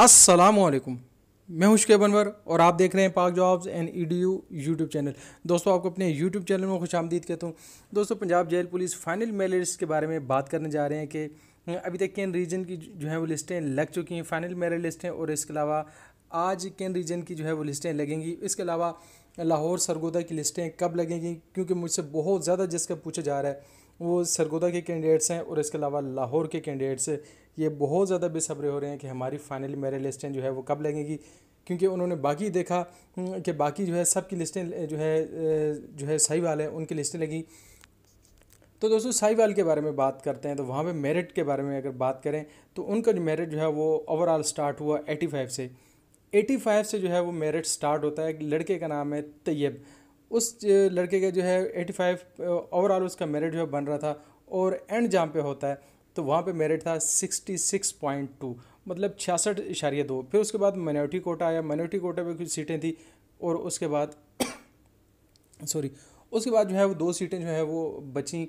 वालेकुम मैं हूं बनवर और आप देख रहे हैं Pak jobs and E D U YouTube channel दोस्तों आपको अपने यूट्यूब चैनल में खुश आमदीद कहता हूं दोस्तों Punjab jail police final merits के बारे में बात करने जा रहे हैं कि हम्म, अभी तक किन रीजन की जो है वो लिस्टें लग चुकी हैं फाइनल मेरिट लिस्ट हैं और इसके अलावा आज किन रीजन की जो है वो लिस्टें लगेंगी इसके अलावा लाहौर सरगोदा की लिस्टें कब लगेंगी क्योंकि मुझसे बहुत ज़्यादा जिसका पूछा जा रहा है वो सरगोदा के कैंडिडेट्स हैं और इसके अलावा लाहौर के कैंडिडेट्स ये बहुत ज़्यादा बेसब्रे हो रहे हैं कि हमारी फाइनली मेरे लिस्टें जो है वो कब लगेंगी क्योंकि उन्होंने बाकी देखा हम्म, कि बाकी जो है सब की लिस्टें जो है जो है सही वाले उनकी लिस्टें लगी तो दोस्तों साहिवाल के बारे में बात करते हैं तो वहाँ पे मेरिट के बारे में अगर बात करें तो उनका जो मेरिट जो है वो ओवरऑल स्टार्ट हुआ 85 से 85 से जो है वो मेरिट स्टार्ट होता है लड़के का नाम है तैयब उस लड़के का जो है 85 ओवरऑल उसका मेरिट जो है बन रहा था और एंड जहाँ पे होता है तो वहाँ पे मेरिट था 66.2 मतलब छियासठ इशारे दो फिर उसके बाद माइनॉरिटी कोटा आया माइनॉरिटी कोटा पे कुछ सीटें थी और उसके बाद सॉरी उसके बाद जो है वो दो सीटें जो है वो बची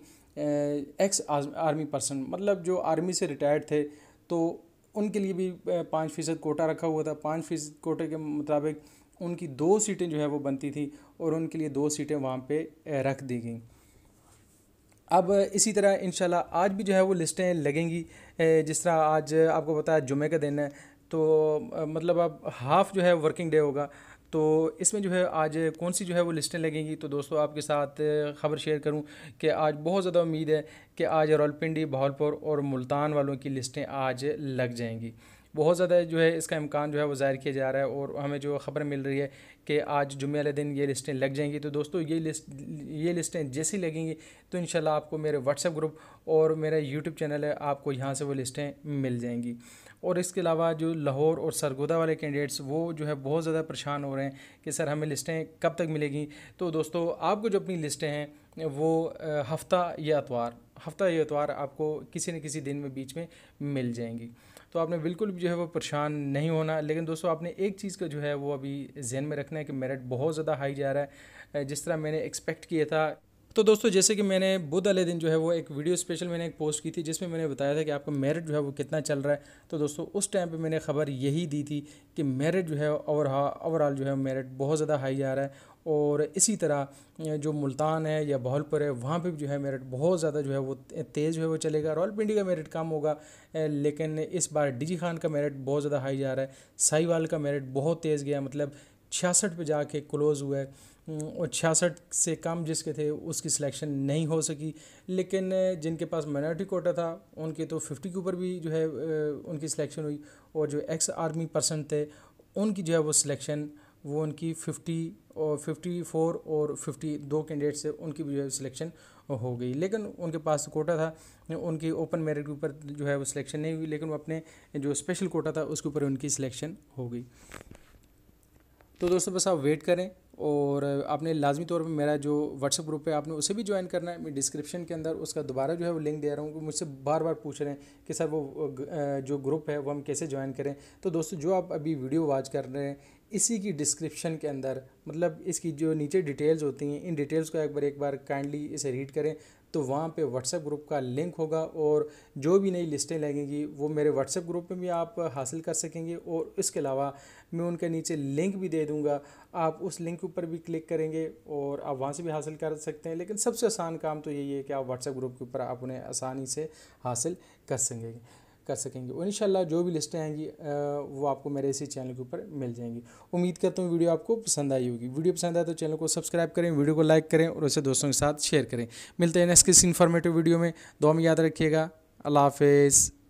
एक्स आर्मी पर्सन मतलब जो आर्मी से रिटायर्ड थे तो उनके लिए भी पाँच फ़ीसद कोटा रखा हुआ था पाँच फ़ीसद कोटे के मुताबिक उनकी दो सीटें जो है वो बनती थी और उनके लिए दो सीटें वहाँ पे रख दी गई अब इसी तरह इन आज भी जो है वो लिस्टें लगेंगी जिस तरह आज आपको पता है जुमे का दिन है तो मतलब अब हाफ़ जो है वर्किंग डे होगा तो इसमें जो है आज कौन सी जो है वो लिस्टें लगेंगी तो दोस्तों आपके साथ ख़बर शेयर करूं कि आज बहुत ज़्यादा उम्मीद है कि आज रोलपिंडी भावलपुर और मुल्तान वालों की लिस्टें आज लग जाएंगी बहुत ज़्यादा जो है इसका इम्कान जो है वो ज़ाहिर किया जा रहा है और हमें जो खबर मिल रही है कि आज जुमे वाले दिन ये लिस्टें लग जाएंगी तो दोस्तों ये लिस्ट ये लिस्टें जैसी लगेंगी तो इन आपको मेरे व्हाट्सएप ग्रुप और मेरा यूट्यूब चैनल है आपको यहाँ से वो लिस्टें मिल जाएंगी और इसके अलावा जो लाहौर और सरगोदा वाले कैंडिडेट्स वो जो है बहुत ज़्यादा परेशान हो रहे हैं कि सर हमें लिस्टें कब तक मिलेगी तो दोस्तों आपको जो अपनी लिस्टें हैं वो हफ़्ता या अतवार हफ़्ता या अतवार आपको किसी न किसी दिन में बीच में मिल जाएंगी तो आपने बिल्कुल भी जो है वो परेशान नहीं होना लेकिन दोस्तों आपने एक चीज़ का जो है वो अभी जहन में रखना है कि मेरिट बहुत ज़्यादा हाई जा रहा है जिस तरह मैंने एक्सपेक्ट किया था तो दोस्तों जैसे कि मैंने बुध वाले दिन जो है वो एक वीडियो स्पेशल मैंने एक पोस्ट की थी जिसमें मैंने बताया था कि आपका मेरिट जो है वो कितना चल रहा है तो दोस्तों उस टाइम पे मैंने खबर यही दी थी कि मेरिट जो है ओवरऑल जो है मेरिट बहुत ज़्यादा हाई आ रहा है और इसी तरह जो मुल्तान है या बहलपुर है वहाँ पर भी जो है मेरिट बहुत ज़्यादा जो है वो तेज़ है वो चलेगा पिंडी का मेरिट कम होगा लेकिन इस बार डी खान का मेरिट बहुत ज़्यादा हाई जा रहा है साहिवाल का मेरिट बहुत तेज़ गया मतलब छियासठ पे जाके क्लोज़ हुआ है हम्म, छियासठ से कम जिसके थे उसकी सिलेक्शन नहीं हो सकी लेकिन जिनके पास माइनॉरिटी कोटा था उनके तो फिफ्टी के ऊपर भी जो है उनकी सिलेक्शन हुई और जो एक्स आर्मी पर्सन थे उनकी जो है वो सिलेक्शन वो उनकी फिफ्टी और फिफ्टी फोर और फिफ्टी दो कैंडिडेट से उनकी भी जो है सिलेक्शन हो गई लेकिन उनके पास कोटा था उनकी ओपन मेरिट के ऊपर जो है वो सिलेक्शन नहीं हुई लेकिन वो अपने जो स्पेशल कोटा था उसके ऊपर उनकी सिलेक्शन हो गई तो दोस्तों बस आप वेट करें और आपने लाजमी तौर पर मेरा जो व्हाट्सअप ग्रुप है आपने उसे भी ज्वाइन करना है मैं डिस्क्रिप्शन के अंदर उसका दोबारा जो है वो लिंक दे रहा हूँ मुझसे बार बार पूछ रहे हैं कि सर वो जो ग्रुप है वो हम कैसे ज्वाइन करें तो दोस्तों जो आप अभी वीडियो वॉच कर रहे हैं इसी की डिस्क्रिप्शन के अंदर मतलब इसकी जो नीचे डिटेल्स होती हैं इन डिटेल्स को एक बार एक बार काइंडली इसे रीड करें तो वहाँ पे व्हाट्सएप ग्रुप का लिंक होगा और जो भी नई लिस्टें लगेंगी वो मेरे व्हाट्सएप ग्रुप में भी आप हासिल कर सकेंगे और इसके अलावा मैं उनके नीचे लिंक भी दे दूँगा आप उस लिंक के ऊपर भी क्लिक करेंगे और आप वहाँ से भी हासिल कर सकते हैं लेकिन सबसे आसान काम तो यही है कि आप व्हाट्सएप ग्रुप के ऊपर आप उन्हें आसानी से हासिल कर सकेंगे कर सकेंगे और इन जो भी लिस्टें आएंगी वो आपको मेरे इसी चैनल के ऊपर मिल जाएंगी उम्मीद करता हूँ वीडियो आपको पसंद आई होगी वीडियो पसंद आए तो चैनल को सब्सक्राइब करें वीडियो को लाइक करें और उसे दोस्तों के साथ शेयर करें मिलते हैं नेक्स्ट किसी इन्फॉर्मेटिव वीडियो में दो में याद रखिएगा अल्लाह हाफिज़